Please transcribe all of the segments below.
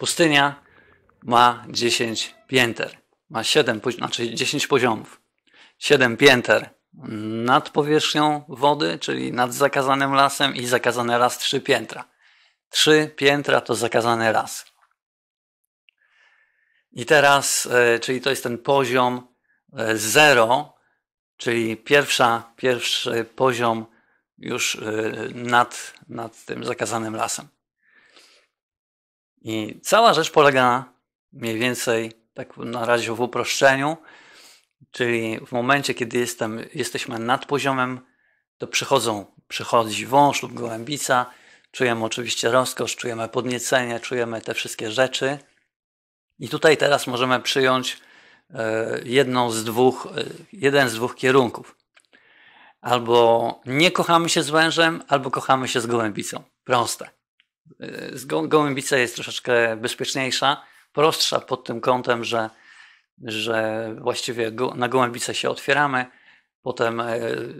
Pustynia ma 10 pięter, ma 7, znaczy 10 poziomów. 7 pięter nad powierzchnią wody, czyli nad zakazanym lasem i zakazane raz 3 piętra. 3 piętra to zakazany las. I teraz, e, czyli to jest ten poziom 0, e, czyli pierwsza, pierwszy poziom już e, nad, nad tym zakazanym lasem. I cała rzecz polega na mniej więcej, tak na razie w uproszczeniu, czyli w momencie, kiedy jestem, jesteśmy nad poziomem, to przychodzą, przychodzi wąż lub gołębica, czujemy oczywiście rozkosz, czujemy podniecenie, czujemy te wszystkie rzeczy. I tutaj teraz możemy przyjąć e, jedną z dwóch, e, jeden z dwóch kierunków. Albo nie kochamy się z wężem, albo kochamy się z gołębicą. Proste. Y, gołębica jest troszeczkę bezpieczniejsza, prostsza pod tym kątem, że, że właściwie na gołębicę się otwieramy, potem y,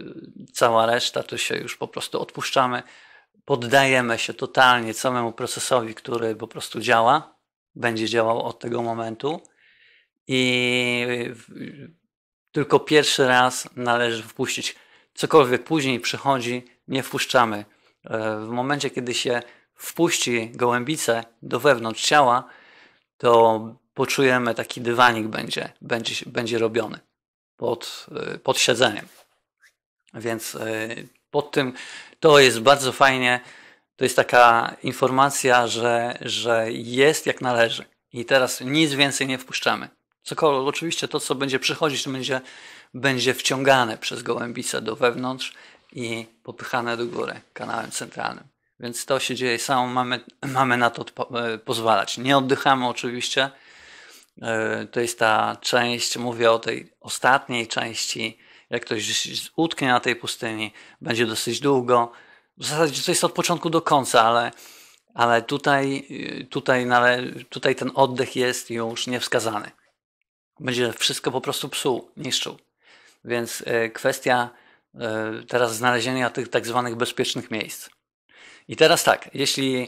cała reszta to się już po prostu odpuszczamy, poddajemy się totalnie całemu procesowi, który po prostu działa, będzie działał od tego momentu i tylko pierwszy raz należy wpuścić. Cokolwiek później przychodzi, nie wpuszczamy. Y, w momencie, kiedy się wpuści gołębicę do wewnątrz ciała, to poczujemy taki dywanik będzie, będzie, będzie robiony pod, y, pod siedzeniem. Więc y, pod tym to jest bardzo fajnie. To jest taka informacja, że, że jest jak należy. I teraz nic więcej nie wpuszczamy. Cokolwiek, oczywiście to, co będzie przychodzić, to będzie, będzie wciągane przez gołębicę do wewnątrz i popychane do góry kanałem centralnym. Więc to się dzieje samo, mamy, mamy na to e, pozwalać. Nie oddychamy oczywiście. E, to jest ta część, mówię o tej ostatniej części. Jak ktoś utknie na tej pustyni, będzie dosyć długo. W zasadzie to jest od początku do końca, ale, ale tutaj, y, tutaj, tutaj ten oddech jest już niewskazany. Będzie wszystko po prostu psuł, niszczył. Więc e, kwestia teraz znalezienia tych tak zwanych bezpiecznych miejsc. I teraz tak, jeśli,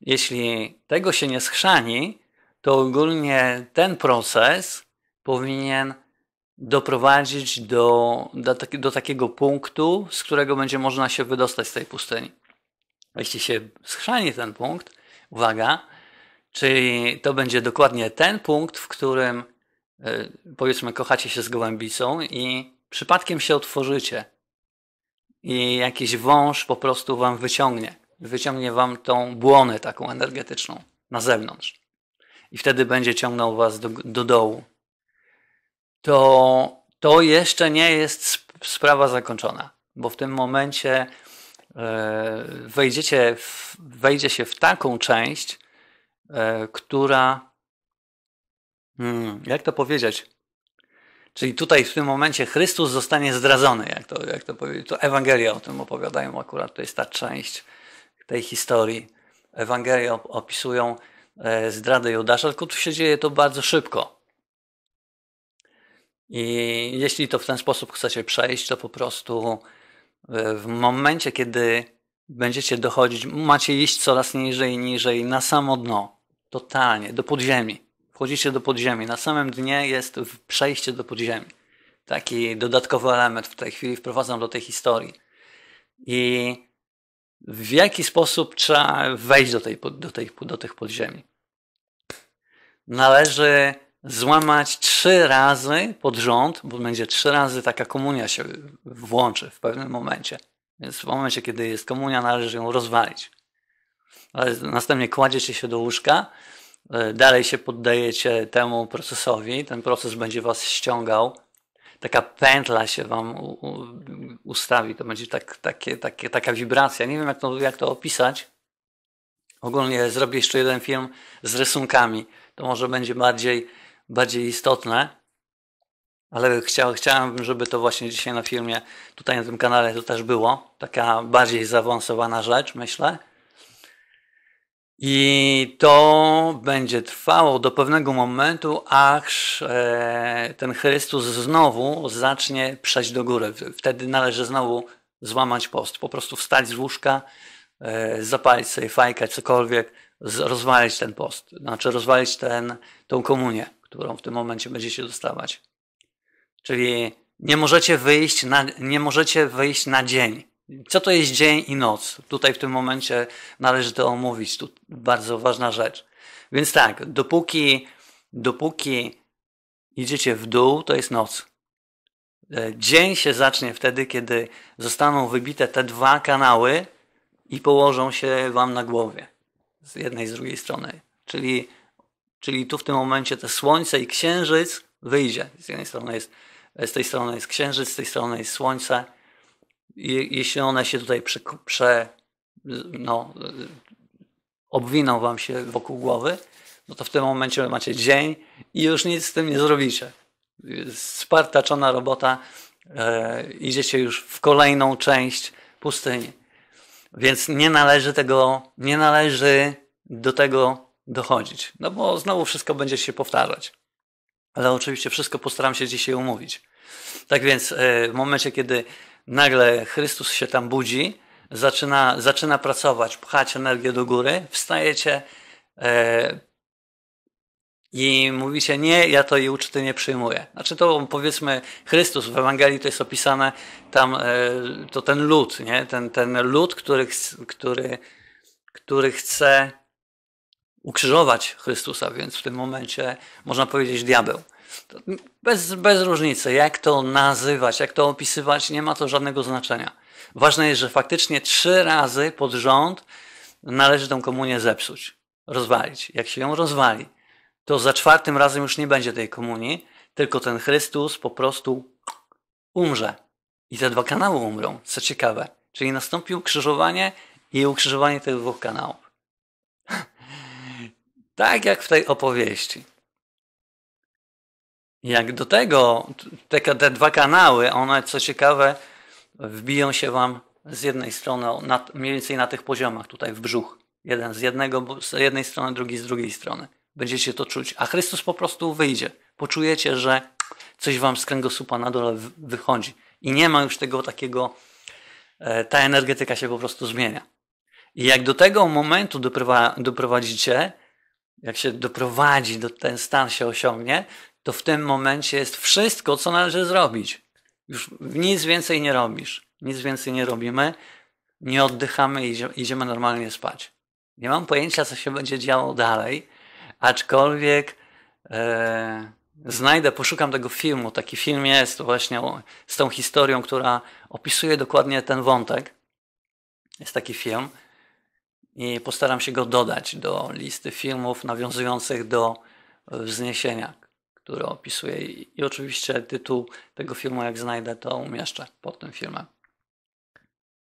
jeśli tego się nie schrzani, to ogólnie ten proces powinien doprowadzić do, do, do takiego punktu, z którego będzie można się wydostać z tej pustyni. Jeśli się schrzani ten punkt, uwaga, czyli to będzie dokładnie ten punkt, w którym e, powiedzmy kochacie się z gołębicą i przypadkiem się otworzycie i jakiś wąż po prostu wam wyciągnie wyciągnie wam tą błonę taką energetyczną na zewnątrz i wtedy będzie ciągnął was do, do dołu, to to jeszcze nie jest sprawa zakończona, bo w tym momencie e, wejdziecie w, wejdzie się w taką część, e, która. Hmm, jak to powiedzieć? Czyli tutaj w tym momencie Chrystus zostanie zdradzony, jak to, jak to powiedzieć. To Ewangelia o tym opowiadają akurat, to jest ta część tej historii Ewangelie opisują e, zdradę Judasza, tylko tu się dzieje to bardzo szybko. I jeśli to w ten sposób chcecie przejść, to po prostu e, w momencie, kiedy będziecie dochodzić, macie iść coraz niżej i niżej na samo dno, totalnie, do podziemi. Wchodzicie do podziemi. Na samym dnie jest przejście do podziemi. Taki dodatkowy element w tej chwili wprowadzam do tej historii. I w jaki sposób trzeba wejść do, tej, do, tej, do tych podziemi. Należy złamać trzy razy pod rząd, bo będzie trzy razy taka komunia się włączy w pewnym momencie. Więc w momencie, kiedy jest komunia, należy ją rozwalić. Ale następnie kładziecie się do łóżka, e, dalej się poddajecie temu procesowi, ten proces będzie was ściągał taka pętla się wam u, u, ustawi, to będzie tak, takie, takie, taka wibracja. Nie wiem, jak to, jak to opisać. Ogólnie zrobię jeszcze jeden film z rysunkami. To może będzie bardziej, bardziej istotne. Ale chciał, chciałem, żeby to właśnie dzisiaj na filmie, tutaj na tym kanale, to też było. Taka bardziej zaawansowana rzecz, myślę. I to będzie trwało do pewnego momentu, aż e, ten Chrystus znowu zacznie przejść do góry. Wtedy należy znowu złamać post, po prostu wstać z łóżka, e, zapalić sobie fajkę, cokolwiek, rozwalić ten post, znaczy rozwalić ten, tą komunię, którą w tym momencie będziecie dostawać. Czyli nie możecie wyjść na, nie możecie wyjść na dzień co to jest dzień i noc? Tutaj w tym momencie należy to omówić. Tu bardzo ważna rzecz. Więc tak, dopóki, dopóki idziecie w dół, to jest noc. E, dzień się zacznie wtedy, kiedy zostaną wybite te dwa kanały i położą się wam na głowie z jednej i z drugiej strony. Czyli, czyli tu w tym momencie te słońce i księżyc wyjdzie. Z jednej strony jest, z tej strony jest księżyc, z tej strony jest słońce je, jeśli one się tutaj prze, prze no, obwiną wam się wokół głowy, no to w tym momencie macie dzień i już nic z tym nie zrobicie. Spartaczona robota, e, idziecie już w kolejną część pustyni. Więc nie należy tego, nie należy do tego dochodzić, no bo znowu wszystko będzie się powtarzać. Ale oczywiście wszystko postaram się dzisiaj omówić. Tak więc e, w momencie, kiedy nagle Chrystus się tam budzi, zaczyna, zaczyna pracować, pchać energię do góry, wstajecie e, i mówicie, nie, ja to i uczty nie przyjmuję. Znaczy to powiedzmy, Chrystus w Ewangelii to jest opisane, tam e, to ten lud, nie? Ten, ten lud, który, który, który chce ukrzyżować Chrystusa, więc w tym momencie można powiedzieć diabeł. Bez, bez różnicy, jak to nazywać, jak to opisywać, nie ma to żadnego znaczenia. Ważne jest, że faktycznie trzy razy pod rząd należy tą komunię zepsuć, rozwalić. Jak się ją rozwali, to za czwartym razem już nie będzie tej komunii, tylko ten Chrystus po prostu umrze. I te dwa kanały umrą, co ciekawe. Czyli nastąpi ukrzyżowanie i ukrzyżowanie tych dwóch kanałów. tak jak w tej opowieści. Jak do tego te, te dwa kanały, one co ciekawe wbiją się Wam z jednej strony na, mniej więcej na tych poziomach, tutaj w brzuch. Jeden z, jednego, z jednej strony, drugi z drugiej strony. Będziecie to czuć, a Chrystus po prostu wyjdzie. Poczujecie, że coś Wam z kręgosłupa na dole wychodzi. I nie ma już tego takiego, e, ta energetyka się po prostu zmienia. I jak do tego momentu doprowadzicie, jak się doprowadzi, do ten stan się osiągnie, to w tym momencie jest wszystko, co należy zrobić. Już nic więcej nie robisz, nic więcej nie robimy, nie oddychamy i idziemy normalnie spać. Nie mam pojęcia, co się będzie działo dalej, aczkolwiek e, znajdę, poszukam tego filmu. Taki film jest właśnie z tą historią, która opisuje dokładnie ten wątek. Jest taki film i postaram się go dodać do listy filmów nawiązujących do e, wzniesienia który opisuję i oczywiście tytuł tego filmu, jak znajdę, to umieszczę pod tym filmem.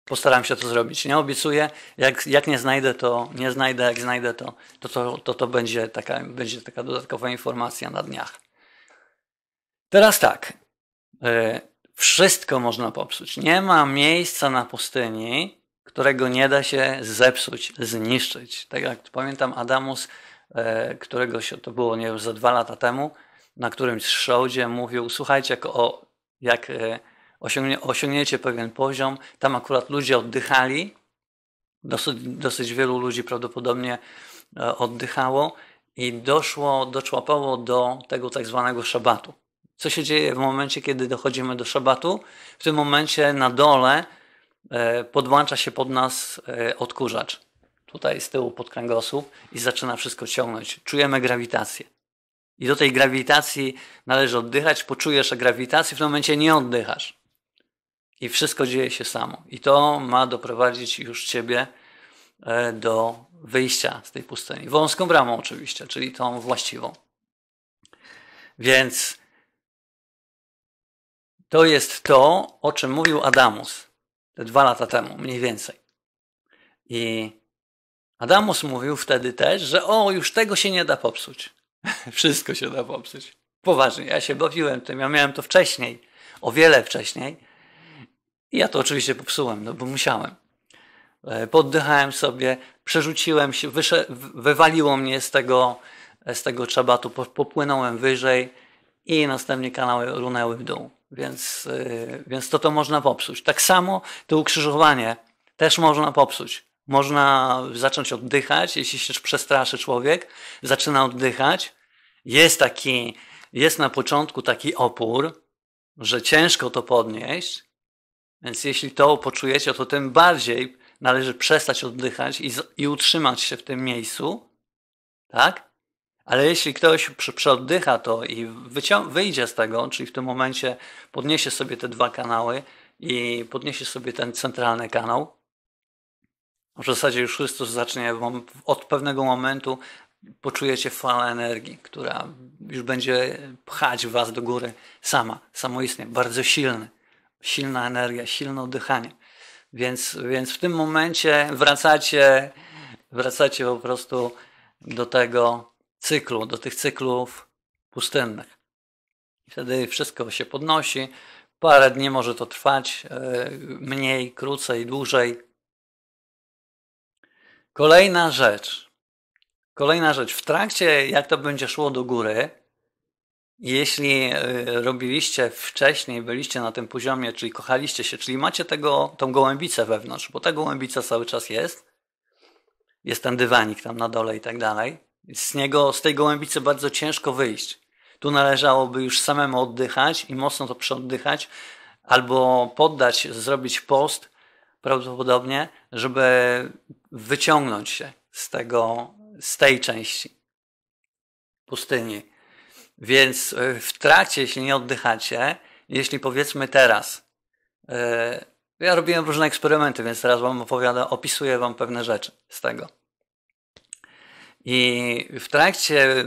Postaram się to zrobić. Nie obiecuję, jak, jak nie znajdę, to nie znajdę, jak znajdę, to to, to, to, to będzie, taka, będzie taka dodatkowa informacja na dniach. Teraz tak. E, wszystko można popsuć. Nie ma miejsca na pustyni, którego nie da się zepsuć, zniszczyć. Tak jak pamiętam Adamus, e, którego się to było, nie wiem, za dwa lata temu, na którymś showdzie mówił, słuchajcie, jak, o, jak e, osiągnie, osiągniecie pewien poziom, tam akurat ludzie oddychali, dosyć, dosyć wielu ludzi prawdopodobnie e, oddychało i doszło, doczłapało do tego tak zwanego szabatu. Co się dzieje w momencie, kiedy dochodzimy do szabatu? W tym momencie na dole e, podłącza się pod nas odkurzacz. Tutaj z tyłu pod kręgosłup i zaczyna wszystko ciągnąć. Czujemy grawitację. I do tej grawitacji należy oddychać, poczujesz grawitację, w tym momencie nie oddychasz. I wszystko dzieje się samo. I to ma doprowadzić już ciebie e, do wyjścia z tej pustyni. Wąską bramą oczywiście, czyli tą właściwą. Więc to jest to, o czym mówił Adamus te dwa lata temu, mniej więcej. I Adamus mówił wtedy też, że o, już tego się nie da popsuć. Wszystko się da popsuć. Poważnie, ja się bawiłem tym, ja miałem to wcześniej, o wiele wcześniej. I ja to oczywiście popsułem, no bo musiałem. E, poddychałem sobie, przerzuciłem się, wysze, wywaliło mnie z tego, z tego czabatu, popłynąłem wyżej i następnie kanały runęły w dół. Więc, e, więc to to można popsuć. Tak samo to ukrzyżowanie też można popsuć. Można zacząć oddychać, jeśli się przestraszy człowiek, zaczyna oddychać. Jest taki, jest na początku taki opór, że ciężko to podnieść, więc jeśli to poczujecie, to tym bardziej należy przestać oddychać i, i utrzymać się w tym miejscu, tak? Ale jeśli ktoś przeoddycha to i wycią- wyjdzie z tego, czyli w tym momencie podniesie sobie te dwa kanały i podniesie sobie ten centralny kanał, w zasadzie już Chrystus zacznie od pewnego momentu poczujecie falę energii, która już będzie pchać was do góry sama, samoistnie, bardzo silny, silna energia, silne oddychanie. Więc, więc w tym momencie wracacie, wracacie po prostu do tego cyklu, do tych cyklów pustynnych. Wtedy wszystko się podnosi. Parę dni może to trwać, e, mniej, krócej, dłużej, Kolejna rzecz. Kolejna rzecz. W trakcie, jak to będzie szło do góry, jeśli y, robiliście wcześniej, byliście na tym poziomie, czyli kochaliście się, czyli macie tego, tą gołębicę wewnątrz, bo ta gołębica cały czas jest, jest ten dywanik tam na dole i tak dalej. Z niego, z tej gołębicy bardzo ciężko wyjść. Tu należałoby już samemu oddychać i mocno to przeoddychać, albo poddać, zrobić post prawdopodobnie, żeby wyciągnąć się z tego, z tej części pustyni. Więc e, w trakcie, jeśli nie oddychacie, jeśli powiedzmy teraz, yy, ja robiłem różne eksperymenty, więc teraz Wam opowiadam, opisuję Wam pewne rzeczy z tego. I w trakcie,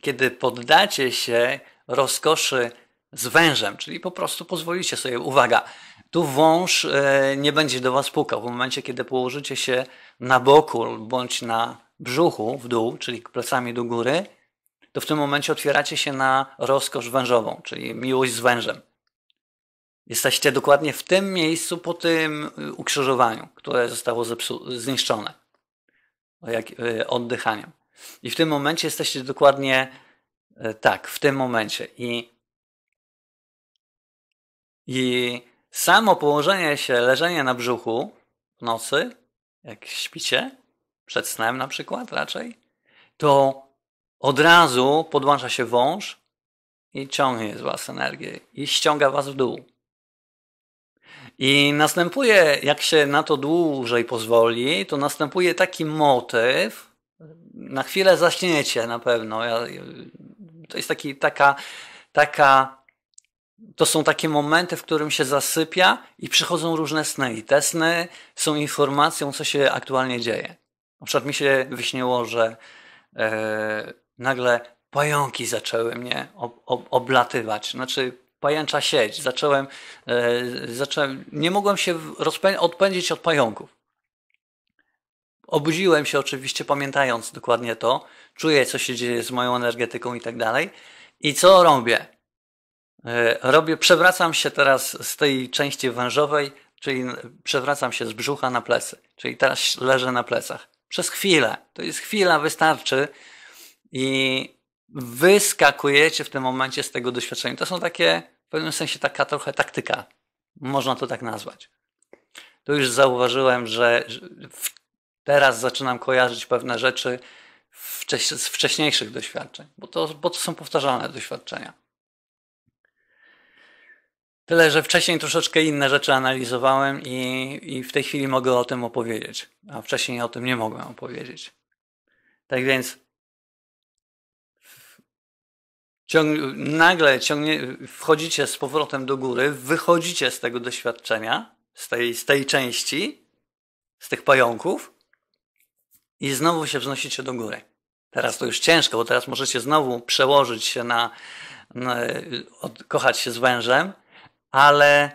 kiedy poddacie się rozkoszy z wężem, czyli po prostu pozwolicie sobie, uwaga, tu wąż e, nie będzie do was pukał. W momencie, kiedy położycie się na boku bądź na brzuchu w dół, czyli plecami do góry, to w tym momencie otwieracie się na rozkosz wężową, czyli miłość z wężem. Jesteście dokładnie w tym miejscu po tym y, ukrzyżowaniu, które zostało zniszczone jak, y, oddychaniem. I w tym momencie jesteście dokładnie e, tak, w tym momencie. I, i Samo położenie się, leżenie na brzuchu w nocy, jak śpicie, przed snem na przykład raczej, to od razu podłącza się wąż i ciągnie z was energię i ściąga was w dół. I następuje, jak się na to dłużej pozwoli, to następuje taki motyw. Na chwilę zaśniecie na pewno. to jest taki, taka, taka to są takie momenty, w którym się zasypia i przychodzą różne sny. I te sny są informacją, co się aktualnie dzieje. Na przykład mi się wyśniło, że yy, nagle pająki zaczęły mnie ob, ob, oblatywać. Znaczy pajęcza sieć. Zacząłem, yy, e, zacząłem nie mogłem się rozpę- odpędzić od pająków. Obudziłem się oczywiście pamiętając dokładnie to. Czuję, co się dzieje z moją energetyką i tak dalej. I co robię? E, robię, przewracam się teraz z tej części wężowej, czyli przewracam się z brzucha na plecy, czyli teraz leżę na plecach. Przez chwilę, to jest chwila, wystarczy i wyskakujecie w tym momencie z tego doświadczenia. To są takie, w pewnym sensie taka trochę taktyka, można to tak nazwać. Tu już zauważyłem, że teraz zaczynam kojarzyć pewne rzeczy z wcześniejszych doświadczeń, bo to, bo to są powtarzalne doświadczenia. Tyle, że wcześniej troszeczkę inne rzeczy analizowałem i, i w tej chwili mogę o tym opowiedzieć, a wcześniej o tym nie mogłem opowiedzieć. Tak więc ciąg nagle ciągnie, wchodzicie z powrotem do góry, wychodzicie z tego doświadczenia, z tej, z tej części, z tych pająków i znowu się wznosicie do góry. Teraz to już ciężko, bo teraz możecie znowu przełożyć się na, na od, kochać się z wężem ale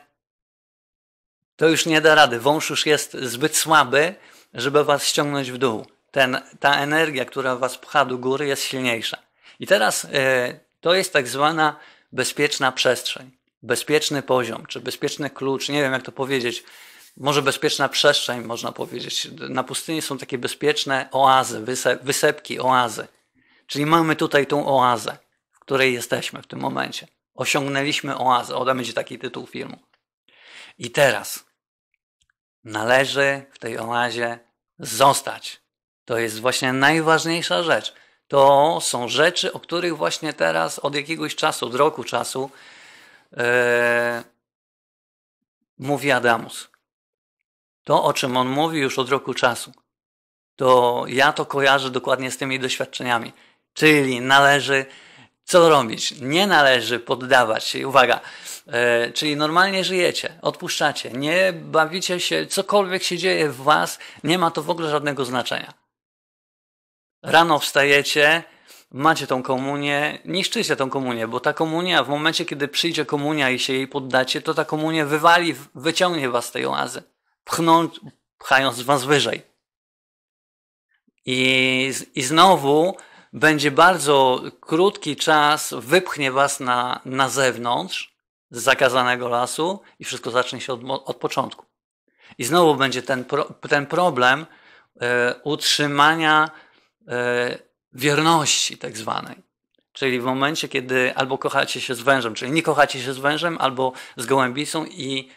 to już nie da rady. Wąż już jest zbyt słaby, żeby was ściągnąć w dół. Ten, ta energia, która was pcha do góry, jest silniejsza. I teraz e, to jest tak zwana bezpieczna przestrzeń, bezpieczny poziom, czy bezpieczny klucz, nie wiem jak to powiedzieć. Może bezpieczna przestrzeń, można powiedzieć. Na pustyni są takie bezpieczne oazy, wysepki, oazy. Czyli mamy tutaj tą oazę, w której jesteśmy w tym momencie. Osiągnęliśmy oazę. Oda będzie taki tytuł filmu. I teraz należy w tej oazie zostać. To jest właśnie najważniejsza rzecz. To są rzeczy, o których właśnie teraz od jakiegoś czasu, od roku czasu yy, mówi Adamus. To, o czym on mówi już od roku czasu, to ja to kojarzę dokładnie z tymi doświadczeniami. Czyli należy co robić? Nie należy poddawać się. Uwaga, e, czyli normalnie żyjecie, odpuszczacie, nie bawicie się, cokolwiek się dzieje w was, nie ma to w ogóle żadnego znaczenia. Rano wstajecie, macie tą komunię, niszczycie tą komunię, bo ta komunia, w momencie kiedy przyjdzie komunia i się jej poddacie, to ta komunia wywali, wyciągnie was z tej oazy, pchnąc, pchając was wyżej. I, I znowu będzie bardzo krótki czas, wypchnie was na, na zewnątrz z zakazanego lasu i wszystko zacznie się od, od początku. I znowu będzie ten, pro, ten problem e, utrzymania e, wierności, tak zwanej. Czyli w momencie, kiedy albo kochacie się z wężem, czyli nie kochacie się z wężem, albo z gołębicą i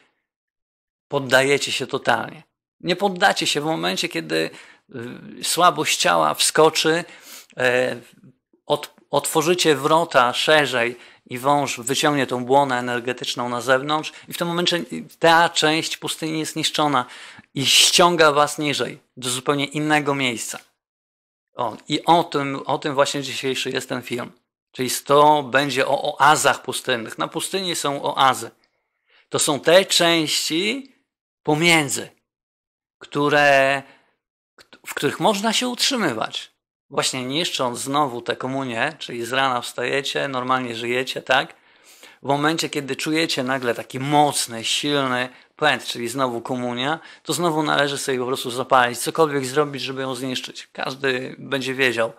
poddajecie się totalnie. Nie poddacie się w momencie, kiedy y, słabość ciała wskoczy E, od, otworzycie wrota szerzej i wąż wyciągnie tą błonę energetyczną na zewnątrz i w tym momencie ta część pustyni jest niszczona i ściąga was niżej, do zupełnie innego miejsca. O, I o tym, o tym właśnie dzisiejszy jest ten film. Czyli to będzie o oazach pustynnych. Na pustyni są oazy. To są te części pomiędzy, które, w których można się utrzymywać właśnie niszcząc znowu tę komunię, czyli z rana wstajecie, normalnie żyjecie, tak? W momencie, kiedy czujecie nagle taki mocny, silny pęd, czyli znowu komunia, to znowu należy sobie po prostu zapalić, cokolwiek zrobić, żeby ją zniszczyć. Każdy będzie wiedział,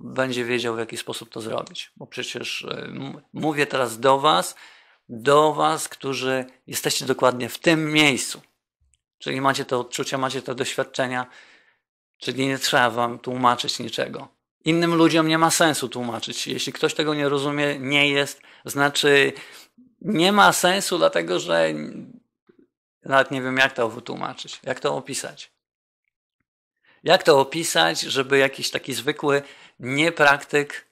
będzie wiedział, w jaki sposób to zrobić. Bo przecież y, mówię teraz do Was, do Was, którzy jesteście dokładnie w tym miejscu. Czyli macie te odczucia, macie te doświadczenia, Czyli nie trzeba wam tłumaczyć niczego. Innym ludziom nie ma sensu tłumaczyć. Jeśli ktoś tego nie rozumie, nie jest, znaczy nie ma sensu, dlatego że nawet nie wiem, jak to wytłumaczyć, jak to opisać. Jak to opisać, żeby jakiś taki zwykły niepraktyk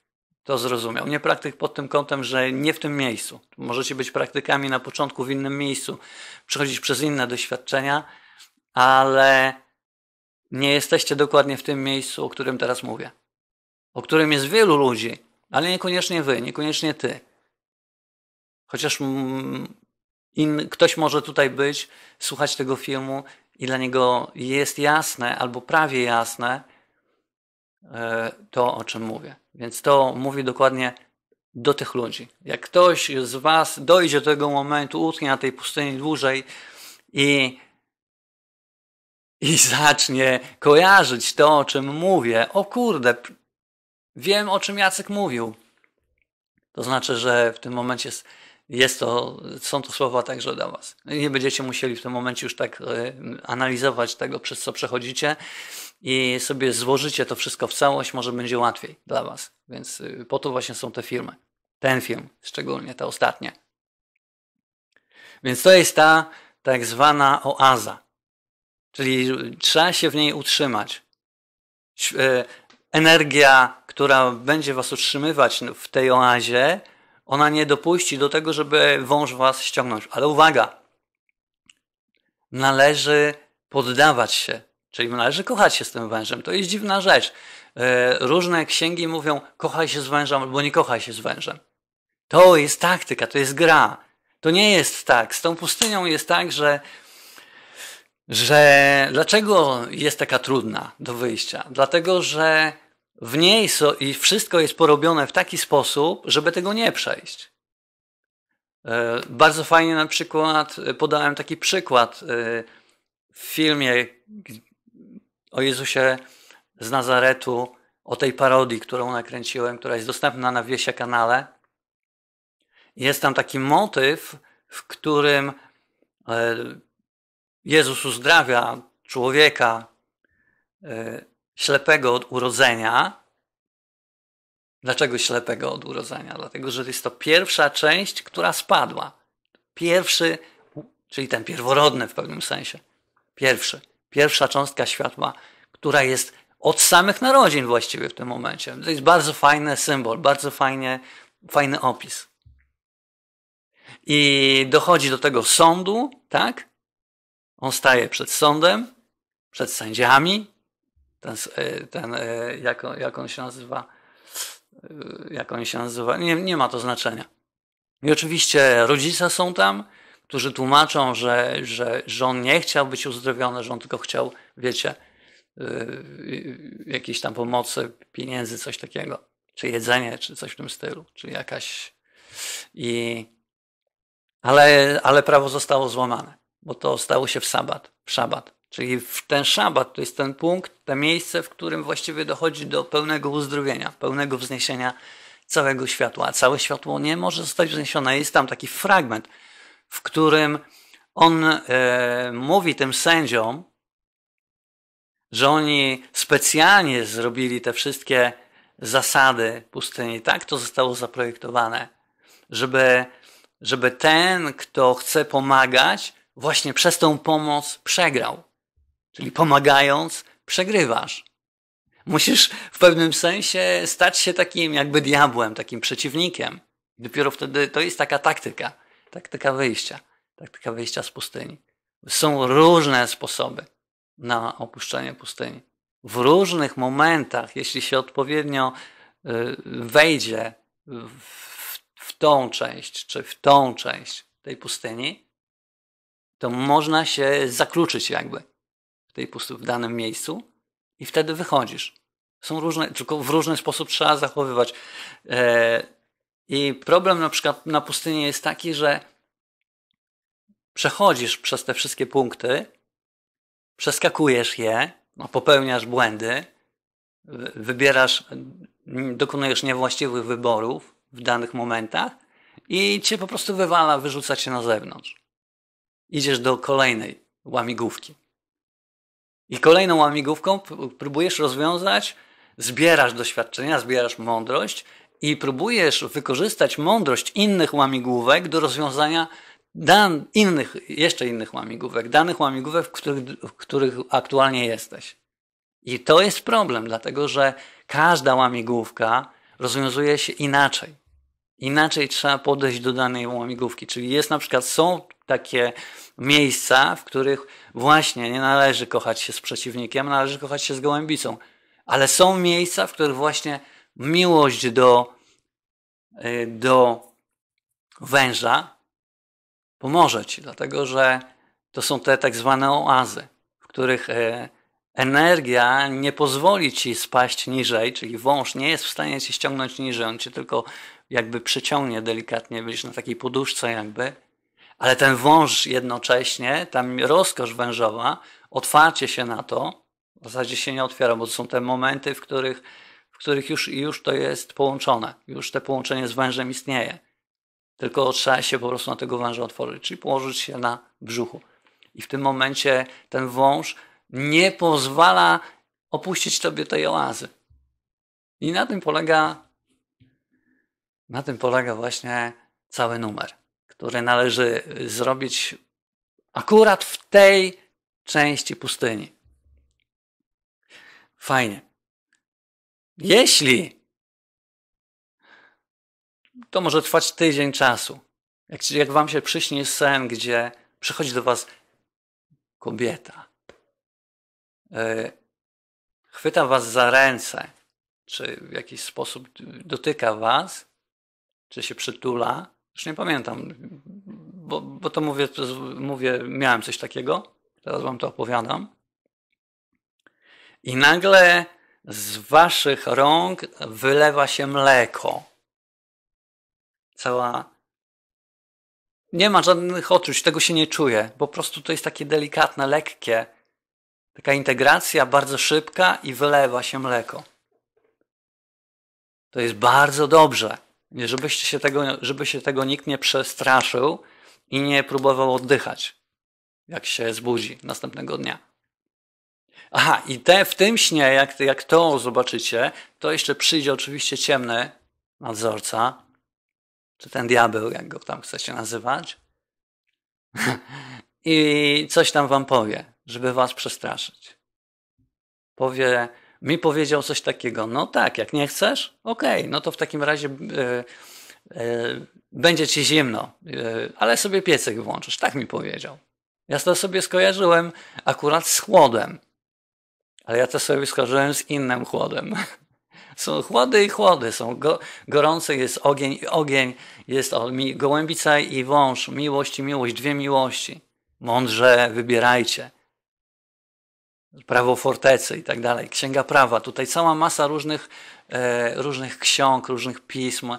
to zrozumiał? Niepraktyk pod tym kątem, że nie w tym miejscu. Możecie być praktykami na początku w innym miejscu, przechodzić przez inne doświadczenia, ale nie jesteście dokładnie w tym miejscu, o którym teraz mówię, o którym jest wielu ludzi, ale niekoniecznie wy, niekoniecznie ty. Chociaż mm, in, ktoś może tutaj być, słuchać tego filmu i dla niego jest jasne albo prawie jasne e, to, o czym mówię. Więc to mówi dokładnie do tych ludzi. Jak ktoś z Was dojdzie do tego momentu, utknie na tej pustyni dłużej i i zacznie kojarzyć to, o czym mówię, o kurde, wiem o czym Jacek mówił. To znaczy, że w tym momencie jest to, są to słowa także dla Was. No nie będziecie musieli w tym momencie już tak e, analizować tego, przez co przechodzicie i sobie złożycie to wszystko w całość, może będzie łatwiej dla Was. Więc y, po to właśnie są te firmy. Ten film, szczególnie te ostatnie. Więc to jest ta tak zwana oaza. Czyli trzeba się w niej utrzymać. E, energia, która będzie was utrzymywać w tej oazie, ona nie dopuści do tego, żeby wąż was ściągnąć. Ale uwaga, należy poddawać się. Czyli należy kochać się z tym wężem. To jest dziwna rzecz. E, różne księgi mówią, kochaj się z wężem albo nie kochaj się z wężem. To jest taktyka, to jest gra. To nie jest tak. Z tą pustynią jest tak, że że dlaczego jest taka trudna do wyjścia? Dlatego, że w niej so, i wszystko jest porobione w taki sposób, żeby tego nie przejść. E, bardzo fajnie na przykład e, podałem taki przykład e, w filmie o Jezusie z Nazaretu, o tej parodii, którą nakręciłem, która jest dostępna na Wiesie kanale. Jest tam taki motyw, w którym Jezus uzdrawia człowieka e, ślepego od urodzenia. Dlaczego ślepego od urodzenia? Dlatego, że jest to pierwsza część, która spadła. Pierwszy, czyli ten pierworodny w pewnym sensie. Pierwszy. Pierwsza cząstka światła, która jest od samych narodzin właściwie w tym momencie. To jest bardzo fajny symbol, bardzo fajnie, fajny opis. I dochodzi do tego sądu, tak? On staje przed sądem, przed sędziami, ten, e, ten e, jak, on, jak on się nazywa, e, jak on się nazywa, nie, nie ma to znaczenia. I oczywiście rodzice są tam, którzy tłumaczą, że, że, że on nie chciał być uzdrowiony, że on tylko chciał, wiecie, jakiejś tam pomocy, pieniędzy, coś takiego, czy jedzenie, czy coś w tym stylu, czy jakaś. I... Ale, ale prawo zostało złamane bo to stało się w sabat, w szabat. Czyli w ten szabat to jest ten punkt, to miejsce, w którym właściwie dochodzi do pełnego uzdrowienia, pełnego wzniesienia całego światła. A całe światło nie może zostać wzniesione. Jest tam taki fragment, w którym on e, mówi tym sędziom, że oni specjalnie zrobili te wszystkie zasady pustyni. Tak to zostało zaprojektowane, żeby, żeby ten, kto chce pomagać, właśnie przez tą pomoc przegrał. Czyli pomagając, przegrywasz. Musisz w pewnym sensie stać się takim jakby diabłem, takim przeciwnikiem. Dopiero wtedy to jest taka taktyka, taktyka wyjścia, taktyka wyjścia z pustyni. Są różne sposoby na opuszczenie pustyni. W różnych momentach, jeśli się odpowiednio y, wejdzie w tą część, czy w tą część tej pustyni, to można się zakluczyć jakby w tej pustyni w danym miejscu i wtedy wychodzisz. Są różne, tylko w różny sposób trzeba zachowywać. E, I problem na przykład na pustyni jest taki, że przechodzisz przez te wszystkie punkty, przeskakujesz je, no, popełniasz błędy, wybierasz, dokonujesz niewłaściwych wyborów w danych momentach i cię po prostu wywala, wyrzuca cię na zewnątrz idziesz do kolejnej łamigłówki. I kolejną łamigłówką próbujesz rozwiązać, zbierasz doświadczenia, zbierasz mądrość i próbujesz wykorzystać mądrość innych łamigłówek do rozwiązania dan, innych, jeszcze innych łamigłówek, danych łamigłówek, w których, w których aktualnie jesteś. I to jest problem, dlatego że każda łamigłówka rozwiązuje się inaczej. Inaczej trzeba podejść do danej łamigłówki. Czyli jest na przykład, są takie miejsca, w których właśnie nie należy kochać się z przeciwnikiem, należy kochać się z gołębicą. Ale są miejsca, w których właśnie miłość do, y, do węża pomoże ci, dlatego że to są te tak zwane oazy, w których y, energia nie pozwoli ci spaść niżej, czyli wąż nie jest w stanie ci ściągnąć niżej, on cię tylko jakby przyciągnie delikatnie, byś na takiej poduszce jakby ale ten wąż jednocześnie, ta rozkosz wężowa, otwarcie się na to, w zasadzie się nie otwiera, bo to są te momenty, w których, w których już, już to jest połączone, już to połączenie z wężem istnieje. Tylko trzeba się po prostu na tego węża otworzyć, czyli położyć się na brzuchu. I w tym momencie ten wąż nie pozwala opuścić tobie tej oazy. I na tym polega, na tym polega właśnie cały numer które należy zrobić akurat w tej części pustyni. Fajnie. Jeśli to może trwać tydzień czasu. Jak, jak wam się przyśni sen, gdzie przychodzi do was kobieta, yy, chwyta was za ręce, czy w jakiś sposób dotyka was, czy się przytula, już nie pamiętam, bo, bo to mówię, mówię, miałem coś takiego, teraz wam to opowiadam. I nagle z waszych rąk wylewa się mleko. Cała. Nie ma żadnych odczuć, tego się nie czuje. Po prostu to jest takie delikatne, lekkie. Taka integracja bardzo szybka i wylewa się mleko. To jest bardzo dobrze żebyście się tego, żeby się tego nikt nie przestraszył i nie próbował oddychać, jak się zbudzi następnego dnia. Aha, i te, w tym śnie, jak, jak to zobaczycie, to jeszcze przyjdzie oczywiście ciemny nadzorca, czy ten diabeł, jak go tam chcecie nazywać, i coś tam wam powie, żeby was przestraszyć. Powie, mi powiedział coś takiego, no tak, jak nie chcesz, okej, okay, no to w takim razie e, e, będzie ci zimno, e, ale sobie piecyk włączysz, tak mi powiedział. Ja to sobie skojarzyłem akurat z chłodem, ale ja to sobie skojarzyłem z innym chłodem. Są chłody i chłody, są go, jest ogień i ogień, jest gołębica i wąż, miłość i miłość, dwie miłości. Mądrze wybierajcie prawo fortecy i tak dalej, księga prawa. Tutaj cała masa różnych, e, różnych ksiąg, różnych pism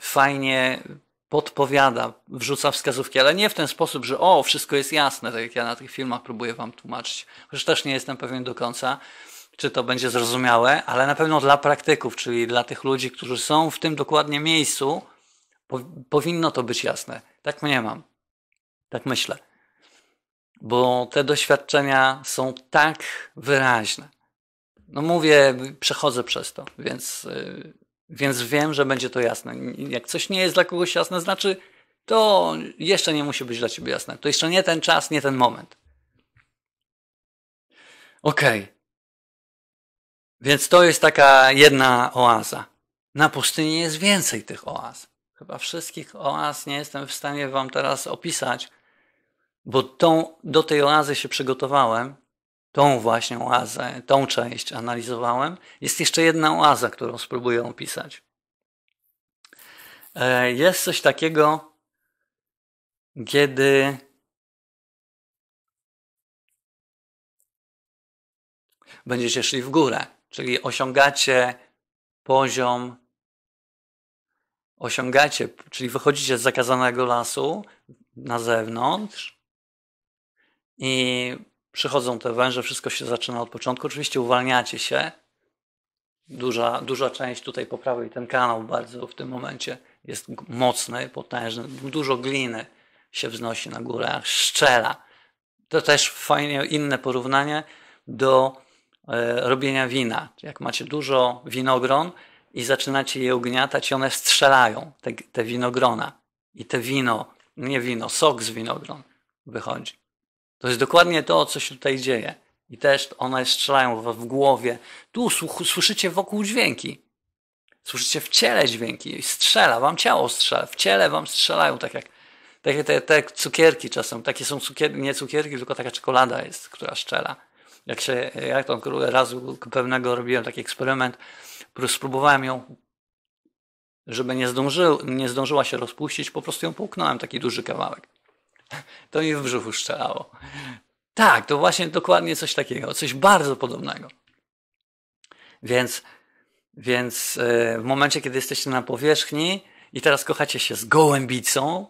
fajnie podpowiada, wrzuca wskazówki, ale nie w ten sposób, że o, wszystko jest jasne, tak jak ja na tych filmach próbuję wam tłumaczyć, chociaż też nie jestem pewien do końca, czy to będzie zrozumiałe, ale na pewno dla praktyków, czyli dla tych ludzi, którzy są w tym dokładnie miejscu, powinno to być jasne. Tak mnie mam. Tak myślę bo te doświadczenia są tak wyraźne. No mówię, przechodzę przez to, więc, y, więc wiem, że będzie to jasne. Jak coś nie jest dla kogoś jasne, znaczy to jeszcze nie musi być dla ciebie jasne. To jeszcze nie ten czas, nie ten moment. Okej. Okay. Więc to jest taka jedna oaza. Na pustyni jest więcej tych oaz. Chyba wszystkich oaz nie jestem w stanie wam teraz opisać, bo tą, do tej oazy się przygotowałem, tą właśnie oazę, tą część analizowałem. Jest jeszcze jedna oaza, którą spróbuję opisać. E, jest coś takiego, kiedy będziecie szli w górę, czyli osiągacie poziom, osiągacie, czyli wychodzicie z zakazanego lasu na zewnątrz, i przychodzą te węże, wszystko się zaczyna od początku. Oczywiście uwalniacie się. Duża, duża część tutaj po prawej, ten kanał bardzo w tym momencie jest mocny, potężny. Dużo gliny się wznosi na górę, szczela. To też fajnie inne porównanie do e, robienia wina. Jak macie dużo winogron i zaczynacie je ugniatać one strzelają, te, te winogrona. I te wino, nie wino, sok z winogron wychodzi. To jest dokładnie to, co się tutaj dzieje. I też one strzelają w głowie. Tu słyszycie wokół dźwięki. Słyszycie w ciele dźwięki. Strzela, wam ciało strzela. W ciele wam strzelają, tak jak takie te, te cukierki czasem. Takie są cukierki, nie cukierki, tylko taka czekolada jest, która strzela. Jak się, jak to razu pewnego robiłem taki eksperyment, spróbowałem ją, żeby nie, zdążył, nie zdążyła się rozpuścić, po prostu ją połknąłem, taki duży kawałek. To mi w brzuchu szczelało. Tak, to właśnie dokładnie coś takiego, coś bardzo podobnego. Więc, więc e, w momencie, kiedy jesteście na powierzchni i teraz kochacie się z gołębicą,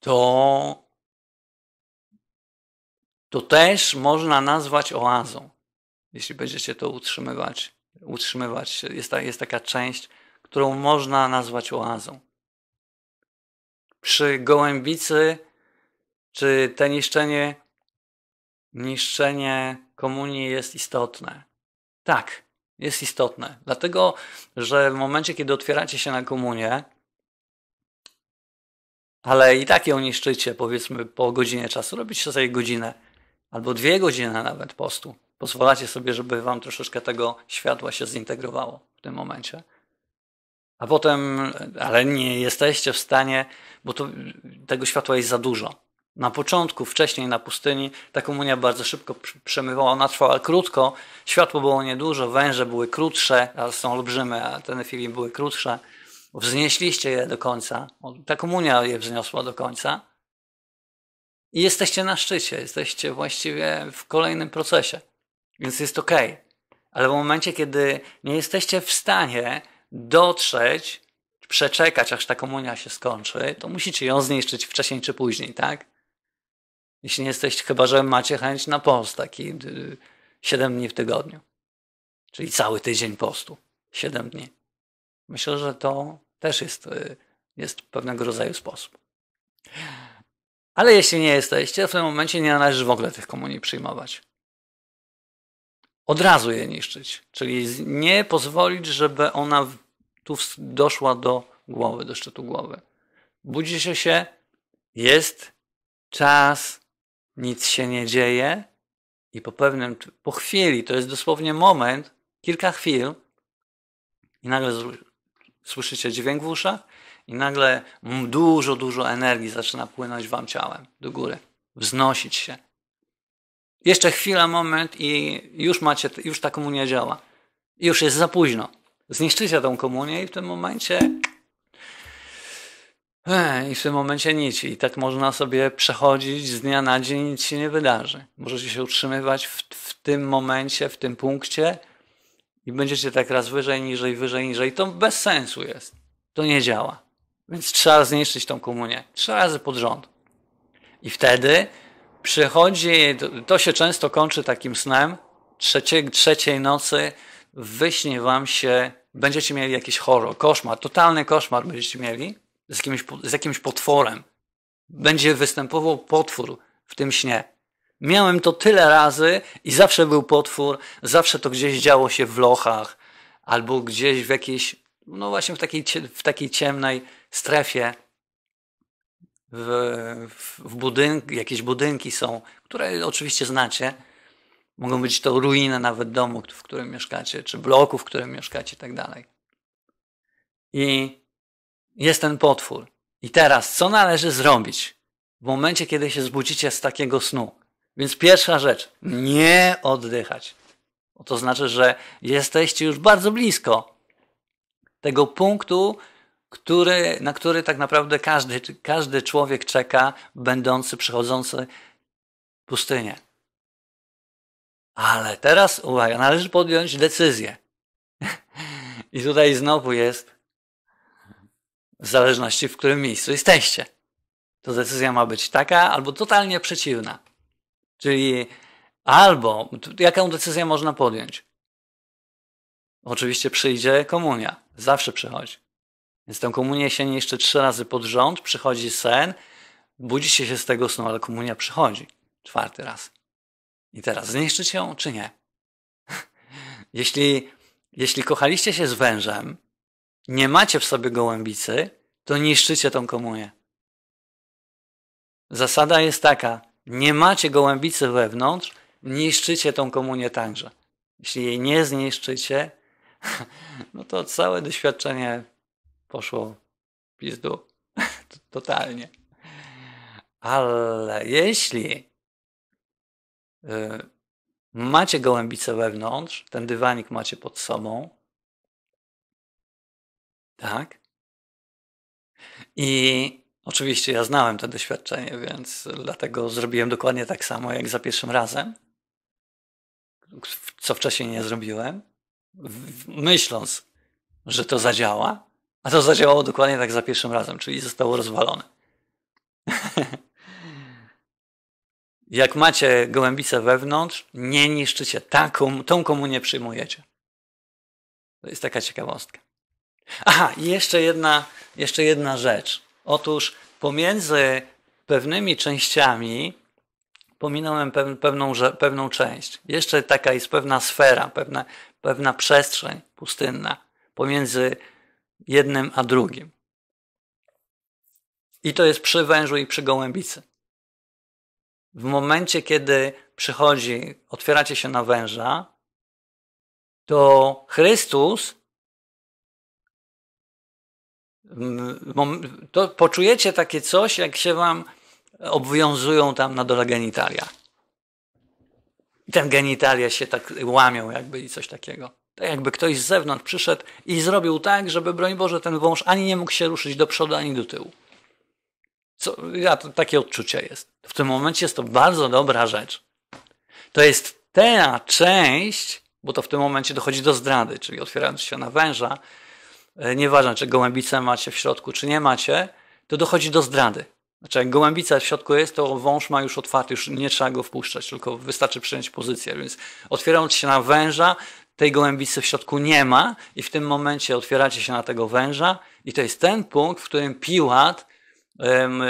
to, to też można nazwać oazą, jeśli będziecie to utrzymywać. utrzymywać. Jest, ta, jest taka część, którą można nazwać oazą. Przy gołębicy czy to niszczenie, niszczenie komunii jest istotne? Tak, jest istotne. Dlatego, że w momencie, kiedy otwieracie się na komunię, ale i tak ją niszczycie, powiedzmy po godzinie czasu, robicie sobie godzinę albo dwie godziny nawet postu. Pozwalacie sobie, żeby wam troszeczkę tego światła się zintegrowało w tym momencie. A potem, ale nie jesteście w stanie, bo to, tego światła jest za dużo na początku, wcześniej na pustyni, ta komunia bardzo szybko przemywała. Ona trwała krótko, światło było niedużo, węże były krótsze, teraz są olbrzyme, a ten film były krótsze. Wznieśliście je do końca. Ta komunia je wzniosła do końca. I jesteście na szczycie, jesteście właściwie w kolejnym procesie. Więc jest ok. Ale w momencie, kiedy nie jesteście w stanie dotrzeć, przeczekać, aż ta komunia się skończy, to musicie ją zniszczyć wcześniej czy później, tak? Jeśli nie jesteście, chyba że macie chęć na post, taki 7 y, dni w tygodniu. Czyli cały tydzień postu. 7 dni. Myślę, że to też jest, y, jest pewnego rodzaju sposób. Ale jeśli nie jesteście, w tym momencie nie należy w ogóle tych komunii przyjmować. Od razu je niszczyć, czyli nie pozwolić, żeby ona tu doszła do głowy, do szczytu głowy. Budzi się, jest czas nic się nie dzieje i po pewnym, po chwili, to jest dosłownie moment, kilka chwil i nagle słyszycie dźwięk w uszach i nagle dużo, dużo energii zaczyna płynąć wam ciałem do góry, wznosić się. Jeszcze chwila, moment i już macie, już ta komunia działa. Już jest za późno. Zniszczycie tą komunię i w tym momencie E, I w tym momencie nic. I tak można sobie przechodzić z dnia na dzień, nic się nie wydarzy. Możecie się utrzymywać w, w tym momencie, w tym punkcie i będziecie tak raz wyżej, niżej, wyżej, niżej. To bez sensu jest. To nie działa. Więc trzeba zniszczyć tą komunię. Trzy razy pod rząd. I wtedy przychodzi, to się często kończy takim snem, trzecie, trzeciej nocy wyśnie wam się, będziecie mieli jakiś horror, koszmar, totalny koszmar będziecie mieli z jakimś, z jakimś potworem. Będzie występował potwór w tym śnie. Miałem to tyle razy i zawsze był potwór, zawsze to gdzieś działo się w lochach albo gdzieś w jakiejś, no właśnie w takiej, w takiej ciemnej strefie. W, w budynk, jakieś budynki są, które oczywiście znacie. Mogą być to ruiny nawet domu, w którym mieszkacie, czy bloku, w którym mieszkacie, i tak dalej. I jest ten potwór. I teraz, co należy zrobić w momencie, kiedy się zbudzicie z takiego snu? Więc pierwsza rzecz, nie oddychać. Bo to znaczy, że jesteście już bardzo blisko tego punktu, który, na który tak naprawdę każdy, każdy człowiek czeka, będący, przychodzący pustynię. Ale teraz, uwaga, należy podjąć decyzję. I tutaj znowu jest w zależności w którym miejscu jesteście. To decyzja ma być taka albo totalnie przeciwna. Czyli albo jaką decyzję można podjąć? Oczywiście przyjdzie komunia, zawsze przychodzi. Więc tę komunię się nie jeszcze trzy razy pod rząd, przychodzi sen, budzicie się z tego snu, ale komunia przychodzi. Czwarty raz. I teraz zniszczyć ją, czy nie? jeśli, jeśli kochaliście się z wężem, nie macie w sobie gołębicy, to niszczycie tą komunię. Zasada jest taka: nie macie gołębicy wewnątrz, niszczycie tą komunię także. Jeśli jej nie zniszczycie, no to całe doświadczenie poszło w pizdu. Totalnie. Ale jeśli y, macie gołębicę wewnątrz, ten dywanik macie pod sobą, tak. I oczywiście ja znałem to doświadczenie, więc dlatego zrobiłem dokładnie tak samo jak za pierwszym razem, co wcześniej nie zrobiłem, myśląc, że to zadziała, a to zadziałało dokładnie tak za pierwszym razem, czyli zostało rozwalone. Jak macie gołębicę wewnątrz, nie niszczycie, taką, tą nie przyjmujecie. To jest taka ciekawostka. Aha, i jeszcze jedna, jeszcze jedna rzecz. Otóż pomiędzy pewnymi częściami pominąłem pewną, pewną część. Jeszcze taka jest pewna sfera, pewna, pewna przestrzeń pustynna pomiędzy jednym a drugim. I to jest przy wężu i przy gołębicy. W momencie, kiedy przychodzi, otwieracie się na węża, to Chrystus Mm, to poczujecie takie coś, jak się wam obwiązują tam na dole genitalia. I ten genitalia się tak łamią, jakby i coś takiego. Tak jakby ktoś z zewnątrz przyszedł i zrobił tak, żeby broń Boże, ten wąż ani nie mógł się ruszyć do przodu, ani do tyłu. Co, ja, to, takie odczucie jest. W tym momencie jest to bardzo dobra rzecz. To jest ta część, bo to w tym momencie dochodzi do zdrady, czyli otwierając się na węża, E, nieważne czy gołębicę macie w środku, czy nie macie, to dochodzi do zdrady. Znaczy, jak gołębica w środku jest, to wąż ma już otwarty, już nie trzeba go wpuszczać, tylko wystarczy przyjąć pozycję. Więc otwierając się na węża, tej gołębicy w środku nie ma, i w tym momencie otwieracie się na tego węża, i to jest ten punkt, w którym Piłat um,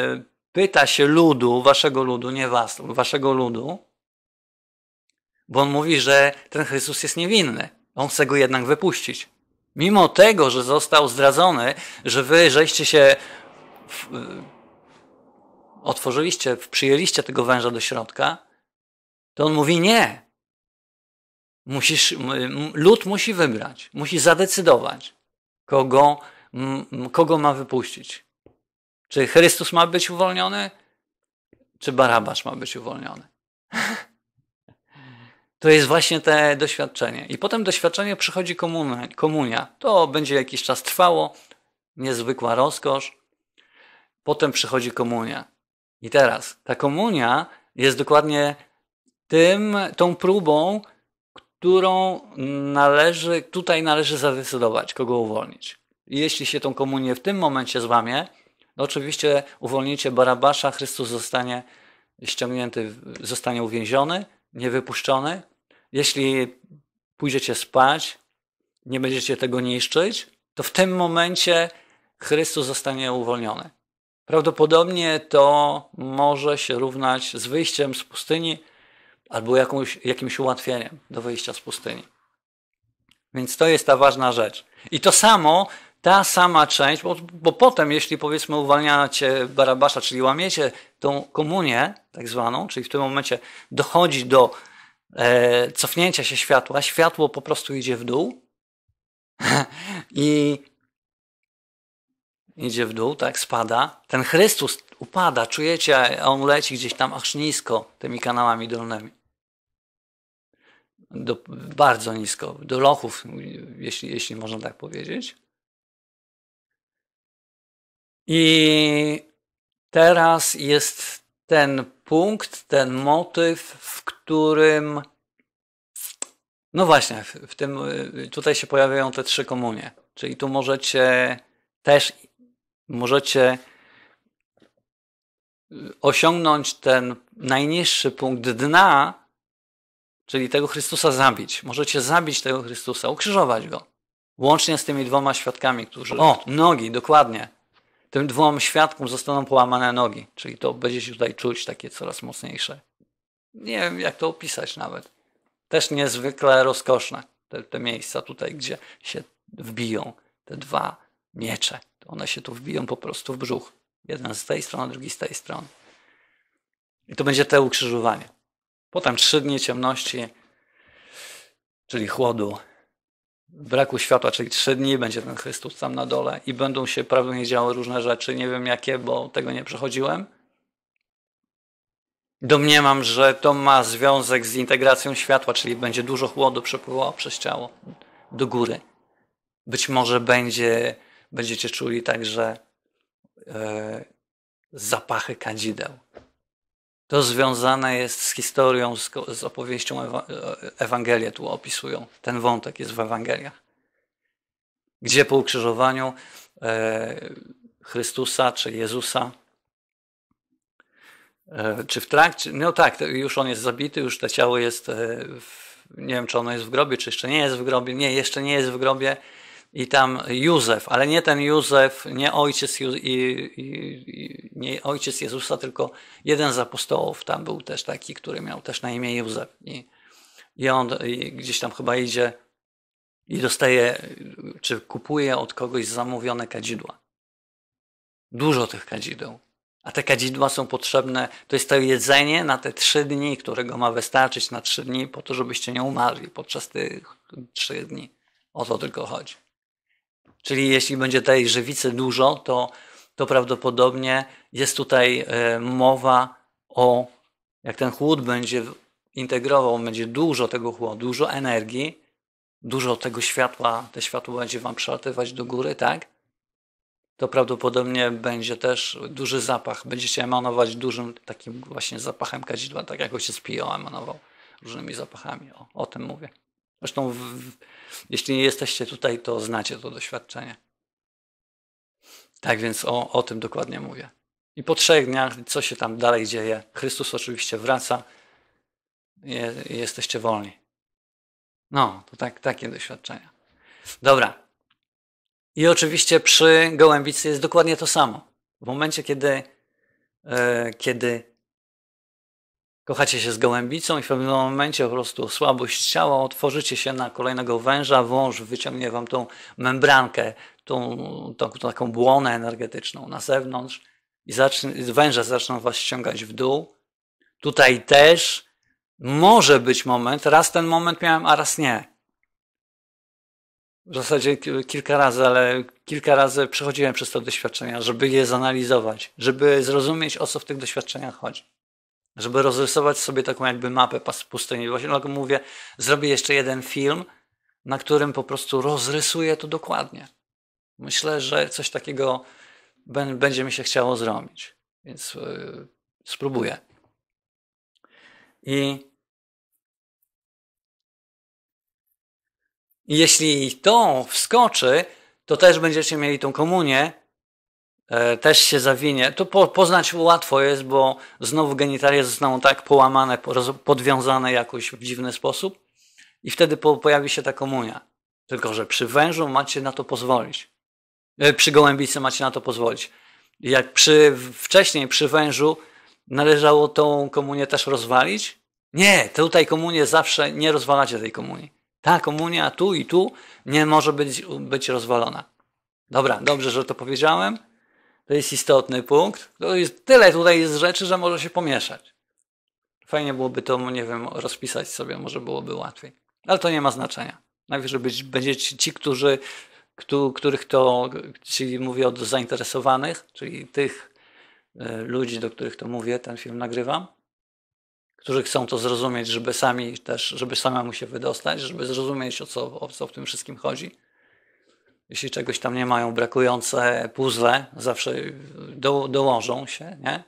pyta się ludu, waszego ludu, nie was, waszego ludu, bo on mówi, że ten Chrystus jest niewinny. On chce go jednak wypuścić. Mimo tego, że został zdradzony, że wy żeście się w, y, otworzyliście, przyjęliście tego węża do środka, to on mówi nie. Musisz, lud musi wybrać, musi zadecydować, kogo, kogo ma wypuścić. Czy Chrystus ma być uwolniony, czy Barabasz ma być uwolniony to jest właśnie te doświadczenie. I potem doświadczenie przychodzi komunia. komunia. To będzie jakiś czas trwało, niezwykła rozkosz. Potem przychodzi komunia. I teraz ta komunia jest dokładnie tym, tą próbą, którą należy, tutaj należy zadecydować, kogo uwolnić. I jeśli się tą komunię w tym momencie złamie, no oczywiście uwolnicie Barabasza, Chrystus zostanie ściągnięty, zostanie uwięziony, nie wypuszczony, jeśli pójdziecie spać, nie będziecie tego niszczyć, to w tym momencie Chrystus zostanie uwolniony. Prawdopodobnie to może się równać z wyjściem z pustyni albo jakąś, jakimś ułatwieniem do wyjścia z pustyni. Więc to jest ta ważna rzecz. I to samo, ta sama część, bo, bo potem, jeśli powiedzmy uwalniacie Barabasza, czyli łamiecie tą komunię, tak zwaną, czyli w tym momencie dochodzi do e, cofnięcia się światła, światło po prostu idzie w dół i idzie w dół, tak, spada. Ten Chrystus upada, czujecie, on leci gdzieś tam aż nisko tymi kanałami dolnymi. Do, bardzo nisko, do lochów, jeśli, jeśli można tak powiedzieć. I teraz jest ten punkt, ten motyw, w którym. No właśnie, w tym y, tutaj się pojawiają te trzy komunie. Czyli tu możecie też możecie y, osiągnąć ten najniższy punkt dna, czyli tego Chrystusa zabić. Możecie zabić tego Chrystusa, ukrzyżować go. Łącznie z tymi dwoma świadkami, którzy. O, nogi, dokładnie tym dwóm świadkom zostaną połamane nogi. Czyli to będzie się tutaj czuć takie coraz mocniejsze. Nie wiem, jak to opisać nawet. Też niezwykle rozkoszne te, te miejsca tutaj, gdzie się wbiją te dwa miecze. One się tu wbiją po prostu w brzuch. Jeden z tej strony, drugi z tej strony. I to będzie te ukrzyżowanie. Potem trzy dni ciemności, czyli chłodu, braku światła, czyli trzy dni będzie ten Chrystus tam na dole i będą się prawdopodobnie działy różne rzeczy, nie wiem jakie, bo tego nie przechodziłem. Domniemam, że to ma związek z integracją światła, czyli będzie dużo chłodu przepływało przez ciało do góry. Być może będzie, będziecie czuli także e, zapachy kadzideł. To związane jest z historią, z, opowieścią e, Ewangelię tu opisują. Ten wątek jest w Ewangeliach. Gdzie po ukrzyżowaniu e, Chrystusa czy Jezusa e, czy w trakcie, no tak, już on jest zabity, już to ciało jest, w, nie wiem czy ono jest w grobie, czy jeszcze nie jest w grobie, nie, jeszcze nie jest w grobie, i tam Józef, ale nie ten Józef, nie ojciec, Ju, i, i, nie ojciec Jezusa, tylko jeden z apostołów tam był też taki, który miał też na imię Józef. I, i on i gdzieś tam chyba idzie i dostaje, czy kupuje od kogoś zamówione kadzidła. Dużo tych kadzideł. A te kadzidła są potrzebne, to jest to jedzenie na te trzy dni, którego ma wystarczyć na trzy dni, po to, żebyście nie umarli podczas tych trzy dni. O to tylko chodzi. Czyli jeśli będzie tej żywicy dużo, to, to prawdopodobnie jest tutaj e, mowa o, jak ten chłód będzie integrował, będzie dużo tego chłodu, dużo energii, dużo tego światła, te światło będzie wam przelatywać do góry, tak? To prawdopodobnie będzie też duży zapach. Będziecie emanować dużym takim właśnie zapachem kadzidła, tak jak się z Pio emanował różnymi zapachami. O, o tym mówię. Zresztą, w, w, jeśli nie jesteście tutaj, to znacie to doświadczenie. Tak więc o, o tym dokładnie mówię. I po trzech dniach, co się tam dalej dzieje? Chrystus oczywiście wraca je, jesteście wolni. No, to tak, takie doświadczenia. Dobra. I oczywiście przy gołębicy jest dokładnie to samo. W momencie, kiedy, e, kiedy Kochacie się z gołębicą i w pewnym momencie po prostu słabość ciała, otworzycie się na kolejnego węża, wąż wyciągnie wam tą membrankę, tą, tą taką błonę energetyczną na zewnątrz i zacznie, węże zaczną was ściągać w dół. Tutaj też może być moment, raz ten moment miałem, a raz nie. W zasadzie kilka razy, ale kilka razy przechodziłem przez te doświadczenia, żeby je zanalizować, żeby zrozumieć, o co w tych doświadczeniach chodzi żeby rozrysować sobie taką jakby mapę pustyni. Właśnie dlatego mówię, zrobię jeszcze jeden film, na którym po prostu rozrysuję to dokładnie. Myślę, że coś takiego będzie mi się chciało zrobić, więc yy, spróbuję. I jeśli to wskoczy, to też będziecie mieli tą komunię, E, też się zawinie. To po, poznać łatwo jest, bo znowu genitalia zostaną tak połamane, podwiązane jakoś w dziwny sposób i wtedy po, pojawi się ta komunia. Tylko, że przy wężu macie na to pozwolić. E, przy gołębicy macie na to pozwolić. Jak przy, wcześniej przy wężu należało tą komunię też rozwalić? Nie, tutaj komunię zawsze nie rozwalacie tej komunii. Ta komunia tu i tu nie może być, być rozwalona. Dobra, dobrze, że to powiedziałem. To jest istotny punkt. To jest, tyle tutaj jest rzeczy, że może się pomieszać. Fajnie byłoby to, nie wiem, rozpisać sobie, może byłoby łatwiej. Ale to nie ma znaczenia. Najpierw, być, będzie ci, którzy, któ, których to, czyli mówię od zainteresowanych, czyli tych y, ludzi, do których to mówię, ten film nagrywam, którzy chcą to zrozumieć, żeby sami też, żeby samemu się wydostać, żeby zrozumieć o co, o co w tym wszystkim chodzi jeśli czegoś tam nie mają, brakujące puzzle, zawsze do, dołożą się, nie?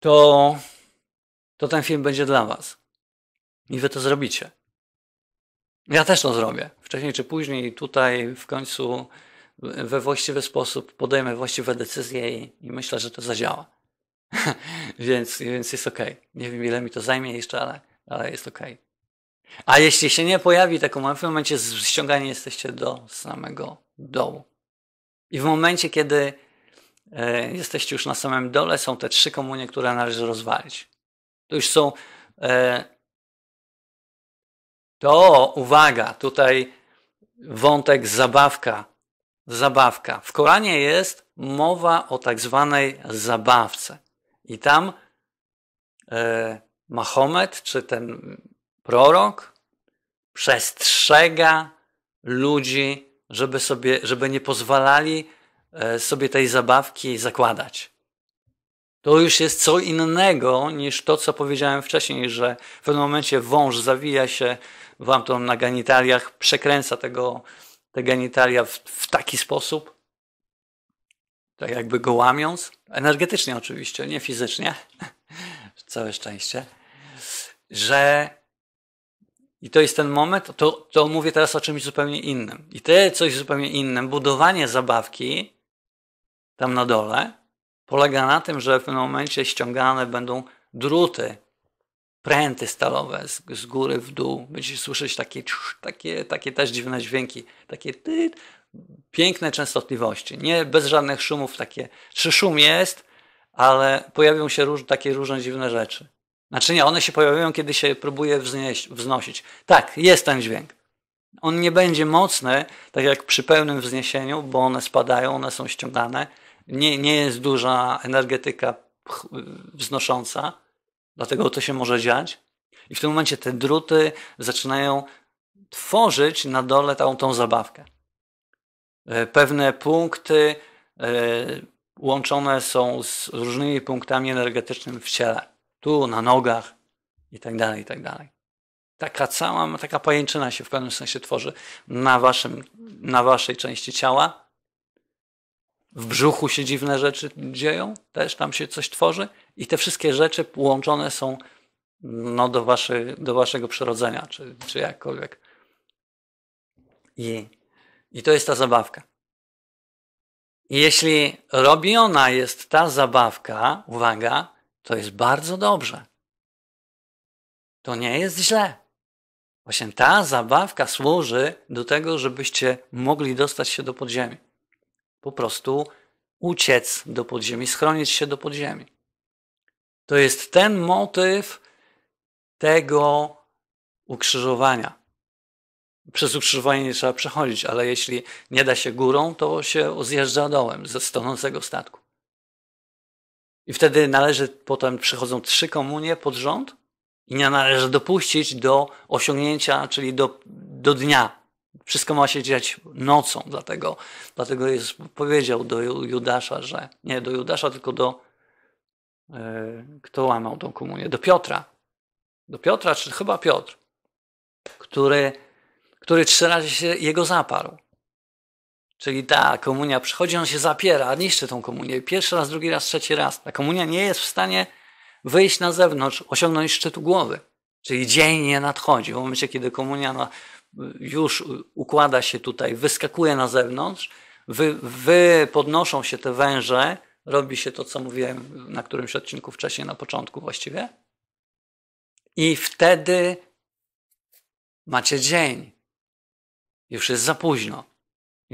To, to ten film będzie dla Was. I Wy to zrobicie. Ja też to zrobię. Wcześniej czy później, tutaj w końcu we właściwy sposób podejmę właściwe decyzje i, i myślę, że to zadziała. więc, więc jest ok. Nie wiem, ile mi to zajmie jeszcze, ale, ale jest ok. A jeśli się nie pojawi taką, w tym momencie ściągani jesteście do samego dołu. I w momencie, kiedy e, jesteście już na samym dole, są te trzy komunie, które należy rozwalić. To już są. E, to uwaga, tutaj wątek zabawka. Zabawka. W Koranie jest mowa o tak zwanej zabawce. I tam e, Mahomet, czy ten prorok przestrzega ludzi, żeby, sobie, żeby nie pozwalali e, sobie tej zabawki zakładać. To już jest co innego niż to, co powiedziałem wcześniej, że w pewnym momencie wąż zawija się wam to na genitaliach, przekręca tego, te genitalia w, w taki sposób, tak jakby go łamiąc. Energetycznie oczywiście, nie fizycznie. Całe szczęście. Że i to jest ten moment, to, to mówię teraz o czymś zupełnie innym. I te coś zupełnie innym, budowanie zabawki tam na dole, polega na tym, że w pewnym momencie ściągane będą druty, pręty stalowe z, z góry w dół. Będziecie słyszeć takie, takie, takie też dziwne dźwięki, takie ty, piękne częstotliwości, nie bez żadnych szumów takie. Czy szum jest, ale pojawią się róż, takie różne dziwne rzeczy. Znaczy nie, one się pojawiają, kiedy się próbuje wznieść, wznosić. Tak, jest ten dźwięk. On nie będzie mocny, tak jak przy pełnym wzniesieniu, bo one spadają, one są ściągane. Nie, nie jest duża energetyka wznosząca, dlatego to się może dziać. I w tym momencie te druty zaczynają tworzyć na dole tą, tą zabawkę. E, pewne punkty e, łączone są z różnymi punktami energetycznymi w ciele tu na nogach i tak dalej, i tak dalej. Taka cała, taka pajęczyna się w pewnym sensie tworzy na, waszym, na waszej części ciała. W brzuchu się dziwne rzeczy dzieją, też tam się coś tworzy i te wszystkie rzeczy łączone są no, do, waszy, do waszego przyrodzenia, czy, czy jakkolwiek. I, I to jest ta zabawka. jeśli robiona jest ta zabawka, uwaga, to jest bardzo dobrze. To nie jest źle. Właśnie ta zabawka służy do tego, żebyście mogli dostać się do podziemi. Po prostu uciec do podziemi, schronić się do podziemi. To jest ten motyw tego ukrzyżowania. Przez ukrzyżowanie nie trzeba przechodzić, ale jeśli nie da się górą, to się zjeżdża dołem ze tonącego statku. I wtedy należy, potem przychodzą trzy komunie pod rząd i nie należy dopuścić do osiągnięcia, czyli do, do dnia. Wszystko ma się dziać nocą, dlatego, dlatego jest, powiedział do Judasza, że nie do Judasza, tylko do yy, kto łamał tą komunię? Do Piotra. Do Piotra, czy chyba Piotr, który, który trzy razy się jego zaparł. Czyli ta komunia przychodzi, on się zapiera, niszczy tą komunię. Pierwszy raz, drugi raz, trzeci raz. Ta komunia nie jest w stanie wyjść na zewnątrz, osiągnąć szczytu głowy. Czyli dzień nie nadchodzi. W momencie, kiedy komunia no, już układa się tutaj, wyskakuje na zewnątrz, wy, wy podnoszą się te węże, robi się to, co mówiłem na którymś odcinku wcześniej, na początku właściwie. I wtedy macie dzień. Już jest za późno.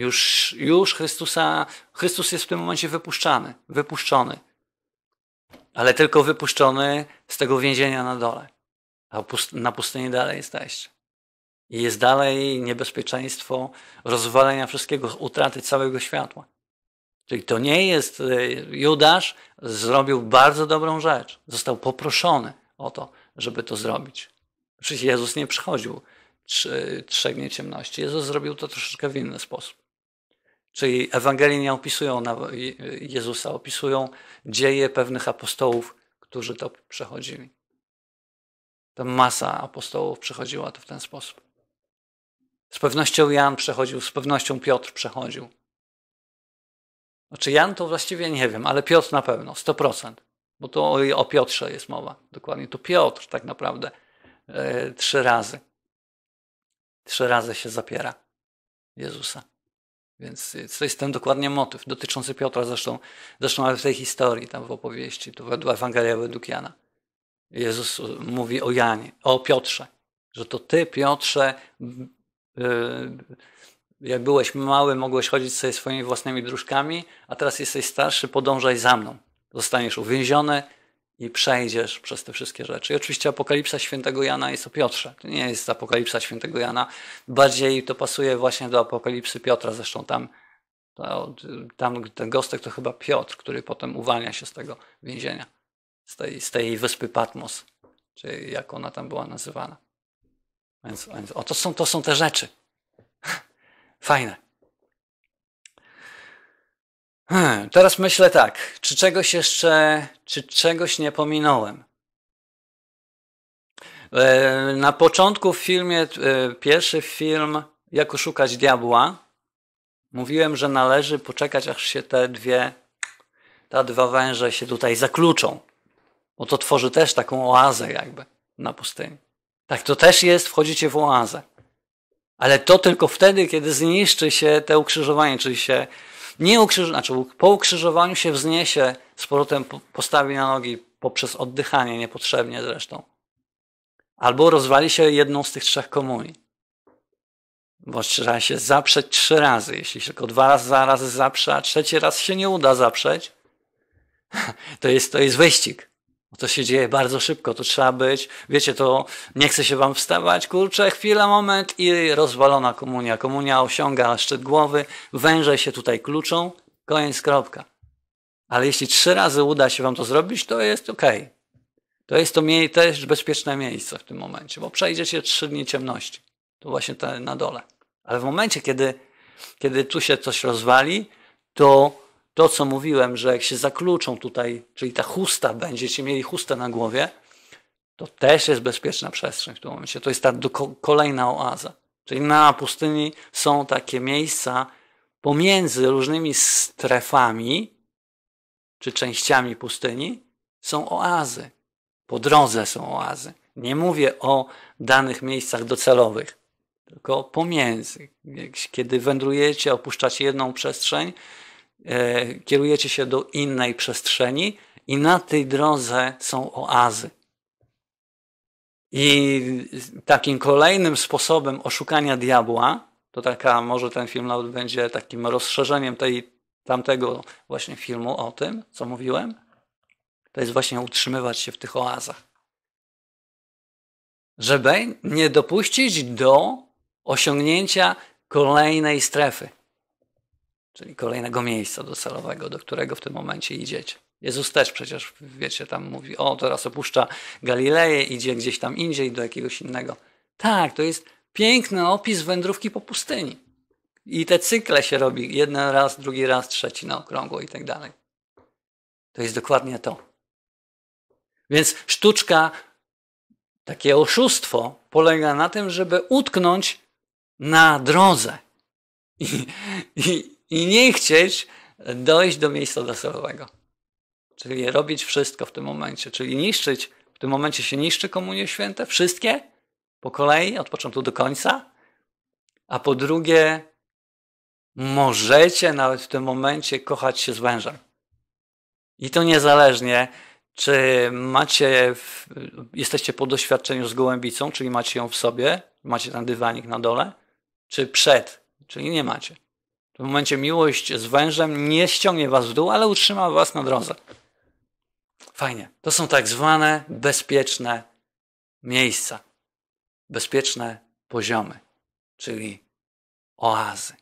Już, już Chrystusa, Chrystus jest w tym momencie wypuszczany, wypuszczony. Ale tylko wypuszczony z tego więzienia na dole. A na pustyni dalej jesteście. I jest dalej niebezpieczeństwo rozwalenia wszystkiego, utraty całego światła. Czyli to nie jest y, Judasz, zrobił bardzo dobrą rzecz. Został poproszony o to, żeby to zrobić. Przecież Jezus nie przychodził trzegnie ciemności. Jezus zrobił to troszeczkę w inny sposób. Czyli Ewangelii nie opisują Jezusa, opisują dzieje pewnych apostołów, którzy to przechodzili. Ta masa apostołów przechodziła to w ten sposób. Z pewnością Jan przechodził, z pewnością Piotr przechodził. Znaczy Jan to właściwie nie wiem, ale Piotr na pewno, 100%. Bo to o, o Piotrze jest mowa. Dokładnie to Piotr tak naprawdę yy, trzy razy. Trzy razy się zapiera Jezusa. Więc to jest ten dokładnie motyw dotyczący Piotra zresztą, zresztą ale w tej historii, tam w opowieści, to według Ewangelia według Jana. Jezus mówi o Janie, o Piotrze, że to ty, Piotrze, y, jak byłeś mały, mogłeś chodzić sobie swoimi własnymi dróżkami, a teraz jesteś starszy, podążaj za mną. Zostaniesz uwięziony, i przejdziesz przez te wszystkie rzeczy. I oczywiście Apokalipsa Świętego Jana jest o Piotrze. To nie jest Apokalipsa Świętego Jana. Bardziej to pasuje właśnie do Apokalipsy Piotra. Zresztą tam, to, tam ten gostek to chyba Piotr, który potem uwalnia się z tego więzienia, z tej, z tej wyspy Patmos, czy jak ona tam była nazywana. Więc, więc o, to są, to są te rzeczy. Fajne. Hmm, teraz myślę tak, czy czegoś jeszcze, czy czegoś nie pominąłem? E, na początku w filmie, e, pierwszy film, Jak oszukać diabła, mówiłem, że należy poczekać, aż się te dwie, ta dwa węże się tutaj zakluczą. Bo to tworzy też taką oazę jakby na pustyni. Tak to też jest, wchodzicie w oazę. Ale to tylko wtedy, kiedy zniszczy się te ukrzyżowanie, czyli się nie ukrzyż... znaczy, po ukrzyżowaniu się wzniesie, z powrotem postawi na nogi poprzez oddychanie, niepotrzebnie zresztą. Albo rozwali się jedną z tych trzech komunii. Bo trzeba się zaprzeć trzy razy. Jeśli się tylko dwa razy, dwa razy zaprze, a trzeci raz się nie uda zaprzeć, to jest, to jest wyścig. To się dzieje bardzo szybko, to trzeba być, wiecie, to nie chce się wam wstawać, kurczę, chwila, moment i rozwalona komunia. Komunia osiąga szczyt głowy, węże się tutaj kluczą, koniec, kropka. Ale jeśli trzy razy uda się wam to zrobić, to jest ok. To jest to też bezpieczne miejsce w tym momencie, bo przejdziecie trzy dni ciemności. To właśnie te na dole. Ale w momencie, kiedy, kiedy tu się coś rozwali, to to, co mówiłem, że jak się zakluczą tutaj, czyli ta chusta, będziecie mieli chustę na głowie, to też jest bezpieczna przestrzeń w tym momencie. To jest ta kolejna oaza. Czyli na pustyni są takie miejsca pomiędzy różnymi strefami czy częściami pustyni, są oazy. Po drodze są oazy. Nie mówię o danych miejscach docelowych, tylko pomiędzy. Kiedy wędrujecie, opuszczacie jedną przestrzeń, E, kierujecie się do innej przestrzeni i na tej drodze są oazy. I takim kolejnym sposobem oszukania diabła, to taka, może ten film nawet będzie takim rozszerzeniem tej, tamtego właśnie filmu o tym, co mówiłem, to jest właśnie utrzymywać się w tych oazach. Żeby nie dopuścić do osiągnięcia kolejnej strefy czyli kolejnego miejsca docelowego, do którego w tym momencie idziecie. Jezus też przecież, wiecie, tam mówi, o, teraz opuszcza Galileję, idzie gdzieś tam indziej, do jakiegoś innego. Tak, to jest piękny opis wędrówki po pustyni. I te cykle się robi, jeden raz, drugi raz, trzeci na okrągło i tak dalej. To jest dokładnie to. Więc sztuczka, takie oszustwo polega na tym, żeby utknąć na drodze. I, i, i nie chcieć dojść do miejsca docelowego. Czyli robić wszystko w tym momencie, czyli niszczyć. W tym momencie się niszczy komunie święte, wszystkie, po kolei, od początku do końca. A po drugie, możecie nawet w tym momencie kochać się z wężem. I to niezależnie, czy macie, jesteście po doświadczeniu z gołębicą, czyli macie ją w sobie, macie ten dywanik na dole, czy przed, czyli nie macie w momencie miłość z wężem nie ściągnie was w dół, ale utrzyma was na drodze. Fajnie. To są tak zwane bezpieczne miejsca, bezpieczne poziomy, czyli oazy.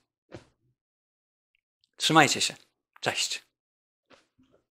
Trzymajcie się. Cześć.